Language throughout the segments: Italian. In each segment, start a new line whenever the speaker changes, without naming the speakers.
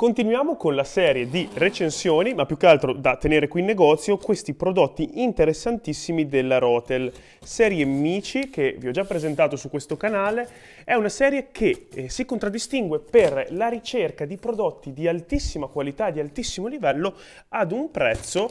Continuiamo con la serie di recensioni, ma più che altro da tenere qui in negozio, questi prodotti interessantissimi della Rotel. Serie Mici, che vi ho già presentato su questo canale, è una serie che eh, si contraddistingue per la ricerca di prodotti di altissima qualità, di altissimo livello, ad un prezzo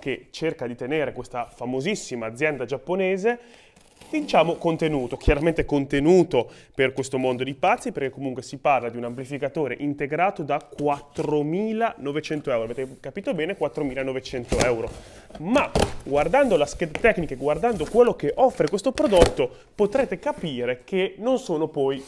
che cerca di tenere questa famosissima azienda giapponese diciamo contenuto, chiaramente contenuto per questo mondo di pazzi perché comunque si parla di un amplificatore integrato da 4.900 euro, avete capito bene 4.900 euro, ma guardando la scheda tecnica e guardando quello che offre questo prodotto potrete capire che non sono poi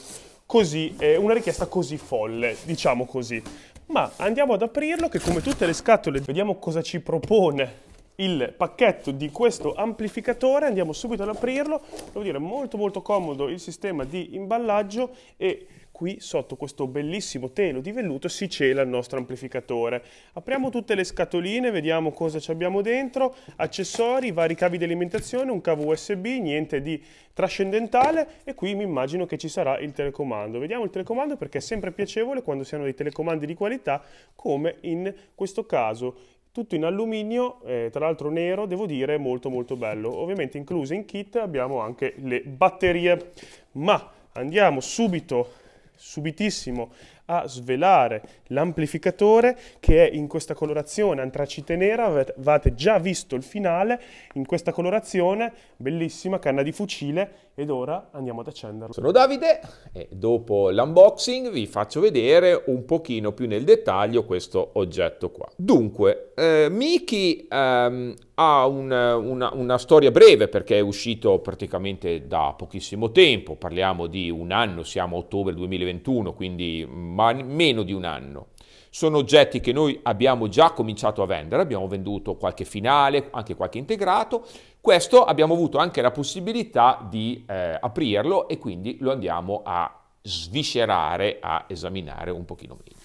così, eh, una richiesta così folle, diciamo così. Ma andiamo ad aprirlo che come tutte le scatole vediamo cosa ci propone il pacchetto di questo amplificatore, andiamo subito ad aprirlo, devo dire molto molto comodo il sistema di imballaggio e qui sotto questo bellissimo telo di velluto si cela il nostro amplificatore. Apriamo tutte le scatoline, vediamo cosa ci abbiamo dentro, accessori, vari cavi di alimentazione, un cavo USB, niente di trascendentale e qui mi immagino che ci sarà il telecomando. Vediamo il telecomando perché è sempre piacevole quando si hanno dei telecomandi di qualità come in questo caso tutto in alluminio, eh, tra l'altro nero, devo dire molto molto bello. Ovviamente incluse in kit abbiamo anche le batterie, ma andiamo subito, subitissimo, a svelare l'amplificatore che è in questa colorazione antracite nera, avete già visto il finale, in questa colorazione, bellissima canna di fucile ed ora andiamo ad accenderlo.
Sono Davide e dopo l'unboxing vi faccio vedere un pochino più nel dettaglio questo oggetto qua. Dunque, eh, Miki ehm, ha un, una, una storia breve perché è uscito praticamente da pochissimo tempo, parliamo di un anno, siamo a ottobre 2021, quindi mm, ma meno di un anno. Sono oggetti che noi abbiamo già cominciato a vendere, abbiamo venduto qualche finale, anche qualche integrato. Questo abbiamo avuto anche la possibilità di eh, aprirlo e quindi lo andiamo a sviscerare, a esaminare un pochino meglio.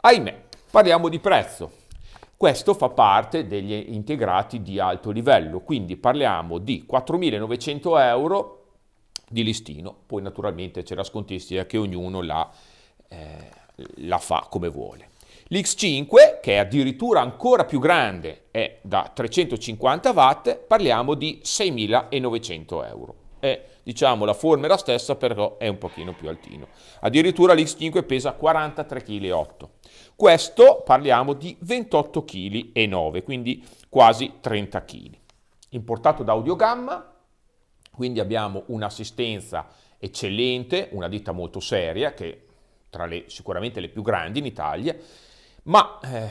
Ahimè, parliamo di prezzo. Questo fa parte degli integrati di alto livello, quindi parliamo di 4.900 euro di listino, poi naturalmente c'è la scontistica che ognuno l'ha... Eh, la fa come vuole. L'X5, che è addirittura ancora più grande, è da 350 watt, parliamo di 6.900 euro. È, diciamo, la forma è la stessa, però è un pochino più altino. Addirittura l'X5 pesa 43,8 kg. Questo parliamo di 28,9 kg, quindi quasi 30 kg. Importato da Audiogamma, quindi abbiamo un'assistenza eccellente, una ditta molto seria che tra le sicuramente le più grandi in Italia, ma eh,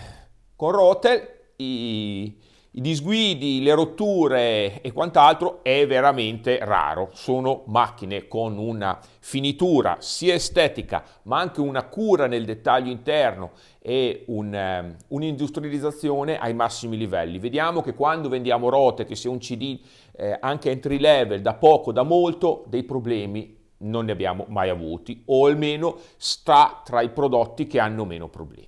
con Rotel i, i disguidi, le rotture e quant'altro è veramente raro. Sono macchine con una finitura sia estetica, ma anche una cura nel dettaglio interno e un, um, un'industrializzazione ai massimi livelli. Vediamo che quando vendiamo rote, che sia un CD eh, anche entry level, da poco, da molto, dei problemi non ne abbiamo mai avuti, o almeno sta tra i prodotti che hanno meno problemi.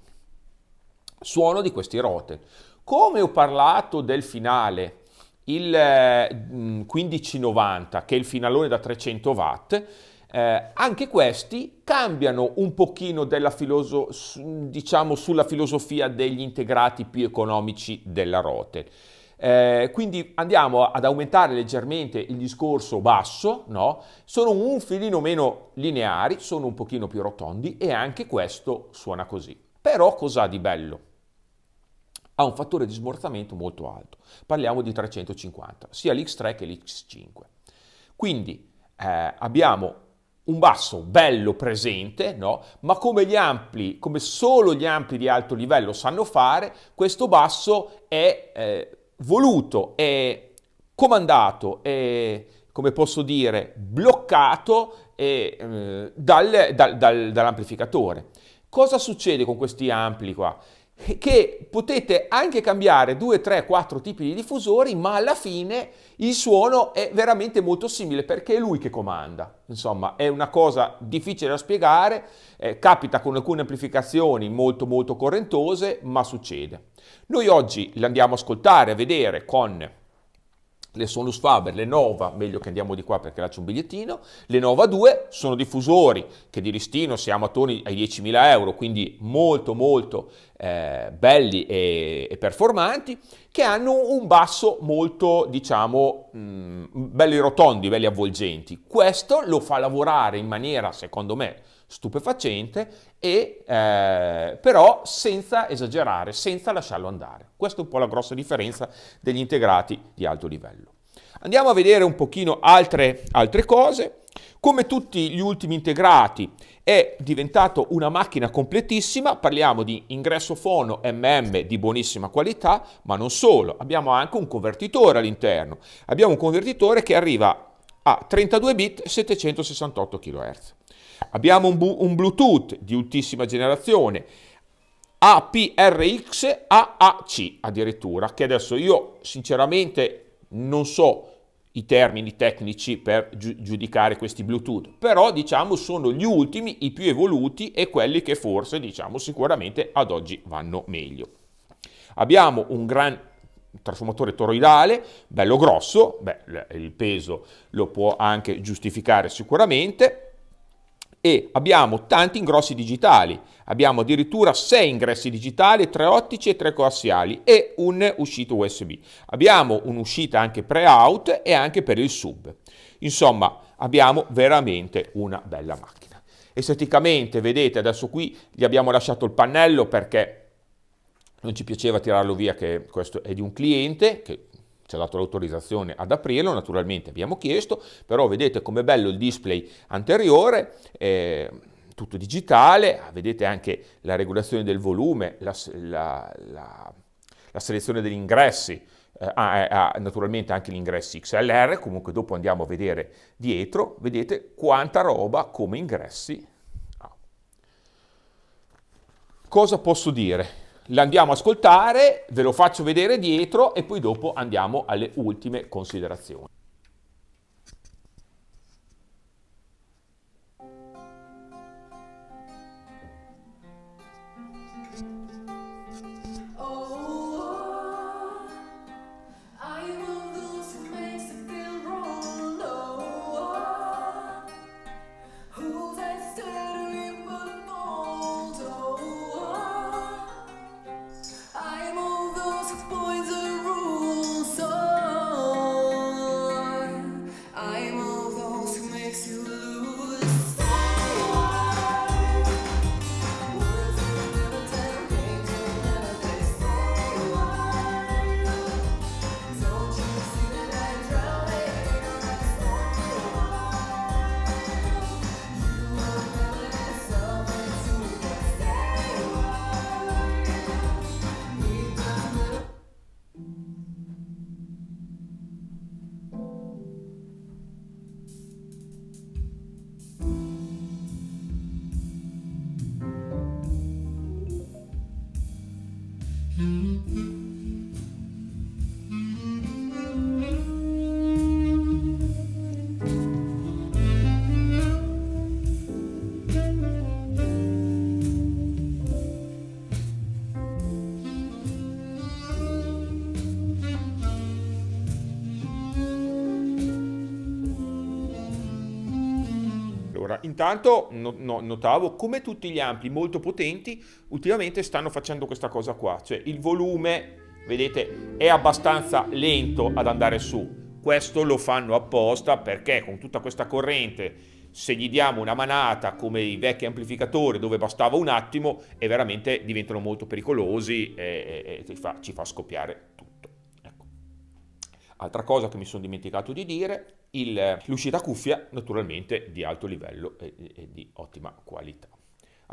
Suono di questi rote. Come ho parlato del finale, il 1590, eh, che è il finalone da 300 watt, eh, anche questi cambiano un pochino filoso, diciamo, sulla filosofia degli integrati più economici della roten. Eh, quindi andiamo ad aumentare leggermente il discorso basso, no? Sono un filino meno lineari, sono un pochino più rotondi e anche questo suona così. Però cos'ha di bello? Ha un fattore di smorzamento molto alto, parliamo di 350, sia l'X3 che l'X5. Quindi eh, abbiamo un basso bello presente, no? ma come gli ampli, come solo gli ampli di alto livello sanno fare, questo basso è eh, voluto, è comandato, è, come posso dire, bloccato è, eh, dal, dal, dal, dall'amplificatore. Cosa succede con questi ampli qua? che potete anche cambiare 2, 3, 4 tipi di diffusori, ma alla fine il suono è veramente molto simile perché è lui che comanda. Insomma, è una cosa difficile da spiegare, eh, capita con alcune amplificazioni molto molto correntose, ma succede. Noi oggi le andiamo a ascoltare, a vedere con le Sonus Faber, le Nova, meglio che andiamo di qua perché là c'è un bigliettino, le Nova 2 sono diffusori che di listino siamo attorno ai 10.000 euro, quindi molto molto eh, belli e, e, performanti, che hanno un basso molto, diciamo, mh, mm, belli rotondi, belli avvolgenti. Questo lo fa lavorare in maniera, secondo me, stupefacente, e, eh, però senza esagerare, senza lasciarlo andare. Questa è un po' la grossa differenza degli integrati di alto livello. Andiamo a vedere un pochino altre, altre cose. Come tutti gli ultimi integrati, è diventato una macchina completissima, parliamo di ingresso fono MM di buonissima qualità, ma non solo, abbiamo anche un convertitore all'interno, abbiamo un convertitore che arriva a 32 bit 768 kHz. Abbiamo un, un Bluetooth di ultima generazione, APRX AAC addirittura, che adesso io sinceramente non so i termini tecnici per giudicare questi Bluetooth, però diciamo sono gli ultimi, i più evoluti e quelli che forse diciamo sicuramente ad oggi vanno meglio. Abbiamo un gran trasformatore toroidale, bello grosso, beh, il peso lo può anche giustificare sicuramente, e abbiamo tanti ingrossi digitali, abbiamo addirittura 6 ingressi digitali, 3 ottici e 3 coassiali e un uscito USB. Abbiamo un'uscita anche pre-out e anche per il sub. Insomma, abbiamo veramente una bella macchina. Esteticamente, vedete, adesso qui gli abbiamo lasciato il pannello perché non ci piaceva tirarlo via che questo è di un cliente che ci ha dato l'autorizzazione ad aprirlo, naturalmente abbiamo chiesto, però vedete com'è bello il display anteriore, eh, tutto digitale, vedete anche la regolazione del volume, la, la, la, la selezione degli ingressi, eh, ah, eh, ah, naturalmente anche gli ingressi XLR, comunque dopo andiamo a vedere dietro, vedete quanta roba come ingressi ha. Ah. Cosa posso dire? l'andiamo a ascoltare, ve lo faccio vedere dietro e poi dopo andiamo alle ultime considerazioni. Allora, intanto no, no, notavo come tutti gli ampli molto potenti ultimamente stanno facendo questa cosa qua, cioè il volume, vedete, è abbastanza lento ad andare su. Questo lo fanno apposta perché con tutta questa corrente se gli diamo una manata come i vecchi amplificatori dove bastava un attimo e veramente diventano molto pericolosi e, e, e fa, ci fa scoppiare tutto. Ecco. Altra cosa che mi sono dimenticato di dire il, l'uscita cuffia naturalmente di alto livello e, e di ottima qualità.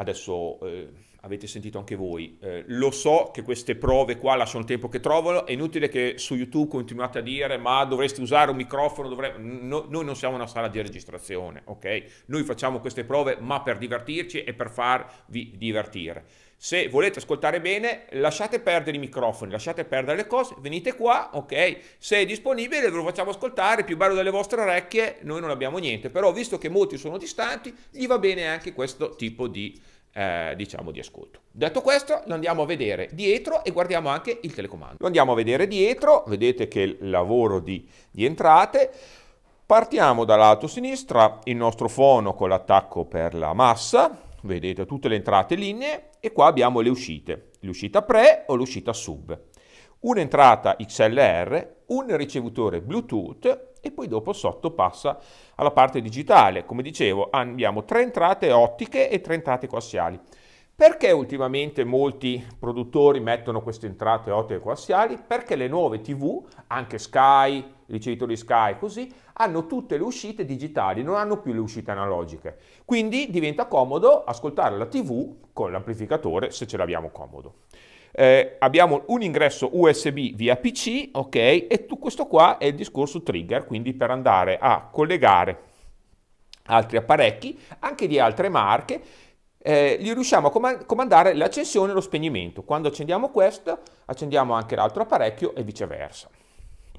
Adesso eh, avete sentito anche voi, eh, lo so che queste prove qua lasciano il tempo che trovano, è inutile che su YouTube continuate a dire ma dovreste usare un microfono, dovre... no, noi non siamo una sala di registrazione, ok? Noi facciamo queste prove ma per divertirci e per farvi divertire se volete ascoltare bene, lasciate perdere i microfoni, lasciate perdere le cose, venite qua, ok? Se è disponibile ve lo facciamo ascoltare, più bello delle vostre orecchie, noi non abbiamo niente, però visto che molti sono distanti, gli va bene anche questo tipo di, eh, diciamo, di ascolto. Detto questo, lo andiamo a vedere dietro e guardiamo anche il telecomando. Lo andiamo a vedere dietro, vedete che il lavoro di, di entrate... Partiamo dal lato sinistro, il nostro fono con l'attacco per la massa, vedete tutte le entrate linee e qua abbiamo le uscite, l'uscita pre o l'uscita sub, un'entrata XLR, un ricevitore Bluetooth e poi dopo sotto passa alla parte digitale. Come dicevo abbiamo tre entrate ottiche e tre entrate coassiali. Perché ultimamente molti produttori mettono queste entrate ottiche e coassiali? Perché le nuove TV, anche Sky, ricevitori Sky, così, hanno tutte le uscite digitali, non hanno più le uscite analogiche. Quindi diventa comodo ascoltare la TV con l'amplificatore se ce l'abbiamo comodo. Eh, abbiamo un ingresso USB via PC, ok, e tu, questo qua è il discorso trigger, quindi per andare a collegare altri apparecchi, anche di altre marche, eh, gli riusciamo a comandare l'accensione e lo spegnimento. Quando accendiamo questo, accendiamo anche l'altro apparecchio e viceversa.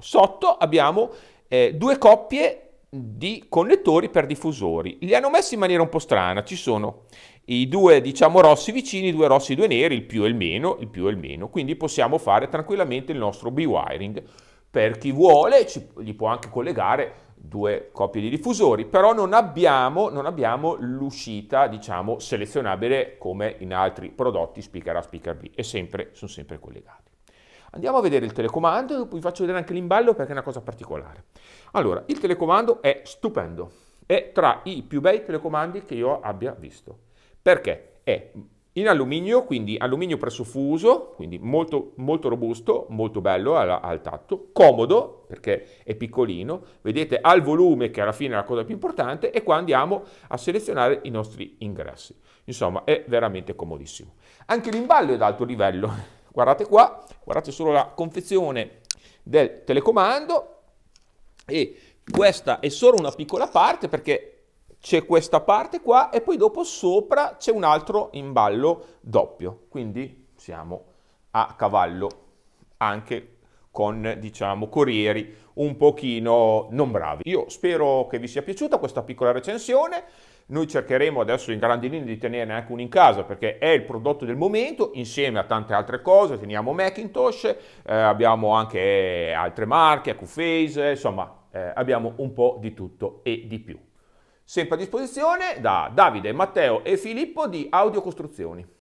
Sotto abbiamo eh, due coppie di connettori per diffusori. Li hanno messi in maniera un po' strana, ci sono i due diciamo rossi vicini, i due rossi e due neri, il più e il meno, il più e il meno, quindi possiamo fare tranquillamente il nostro B-wiring. Per chi vuole ci, gli può anche collegare due coppie di diffusori, però non abbiamo, non abbiamo l'uscita diciamo selezionabile come in altri prodotti speaker A, speaker B, è sempre, sono sempre collegati. Andiamo a vedere il telecomando e vi faccio vedere anche l'imballo perché è una cosa particolare. Allora, il telecomando è stupendo, è tra i più bei telecomandi che io abbia visto. Perché? È in alluminio, quindi alluminio pressofuso, quindi molto, molto robusto, molto bello al, al, tatto, comodo perché è piccolino, vedete al volume che alla fine è la cosa più importante e qua andiamo a selezionare i nostri ingressi. Insomma è veramente comodissimo. Anche l'imballo è d'alto livello, Guardate qua, guardate solo la confezione del telecomando e questa è solo una piccola parte perché c'è questa parte qua e poi dopo sopra c'è un altro imballo doppio quindi siamo a cavallo anche con diciamo corrieri un pochino non bravi. Io spero che vi sia piaciuta questa piccola recensione. Noi cercheremo adesso in grandi linee di tenerne anche uno in casa perché è il prodotto del momento, insieme a tante altre cose, teniamo Macintosh, eh, abbiamo anche altre marche, QFace, insomma eh, abbiamo un po' di tutto e di più. Sempre a disposizione da Davide, Matteo e Filippo di Audio Costruzioni.